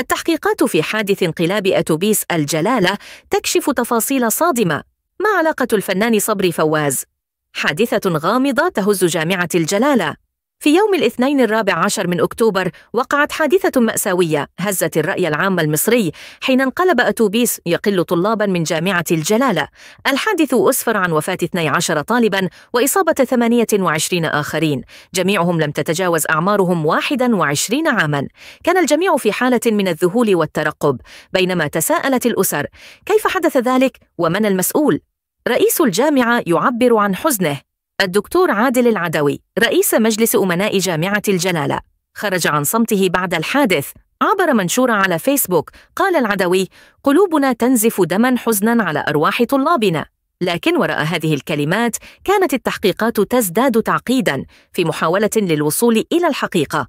التحقيقات في حادث انقلاب أتوبيس الجلالة تكشف تفاصيل صادمة ما علاقة الفنان صبري فواز؟ حادثة غامضة تهز جامعة الجلالة في يوم الاثنين الرابع عشر من أكتوبر وقعت حادثة مأساوية هزت الرأي العام المصري حين انقلب أتوبيس يقل طلابا من جامعة الجلالة الحادث أسفر عن وفاة 12 طالبا وإصابة 28 آخرين جميعهم لم تتجاوز أعمارهم 21 عاما كان الجميع في حالة من الذهول والترقب بينما تساءلت الأسر كيف حدث ذلك ومن المسؤول؟ رئيس الجامعة يعبر عن حزنه الدكتور عادل العدوي رئيس مجلس أمناء جامعة الجلالة خرج عن صمته بعد الحادث عبر منشورة على فيسبوك قال العدوي قلوبنا تنزف دما حزنا على أرواح طلابنا لكن وراء هذه الكلمات كانت التحقيقات تزداد تعقيدا في محاولة للوصول إلى الحقيقة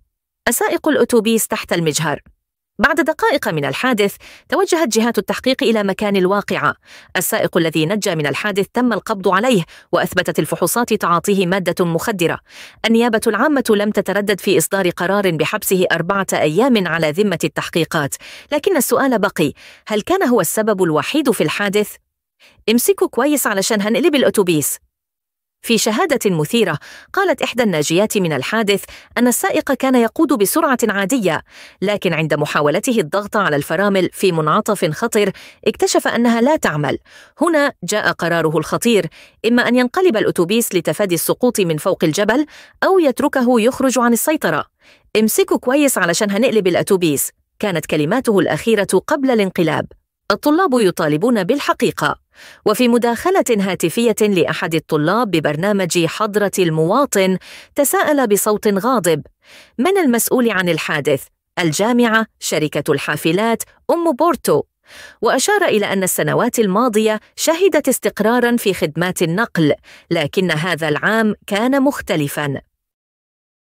أسائق الأتوبيس تحت المجهر بعد دقائق من الحادث توجهت جهات التحقيق إلى مكان الواقعة السائق الذي نجا من الحادث تم القبض عليه وأثبتت الفحوصات تعاطيه مادة مخدرة النيابة العامة لم تتردد في إصدار قرار بحبسه أربعة أيام على ذمة التحقيقات لكن السؤال بقي هل كان هو السبب الوحيد في الحادث؟ امسكوا كويس علشان هنقلب الأتوبيس في شهادة مثيرة قالت إحدى الناجيات من الحادث أن السائق كان يقود بسرعة عادية لكن عند محاولته الضغط على الفرامل في منعطف خطر اكتشف أنها لا تعمل هنا جاء قراره الخطير إما أن ينقلب الأتوبيس لتفادي السقوط من فوق الجبل أو يتركه يخرج عن السيطرة امسكوا كويس علشان هنقلب الأتوبيس كانت كلماته الأخيرة قبل الانقلاب الطلاب يطالبون بالحقيقة وفي مداخلة هاتفية لأحد الطلاب ببرنامج حضرة المواطن تساءل بصوت غاضب: من المسؤول عن الحادث؟ الجامعة، شركة الحافلات، أم بورتو؟ وأشار إلى أن السنوات الماضية شهدت استقرارا في خدمات النقل، لكن هذا العام كان مختلفا.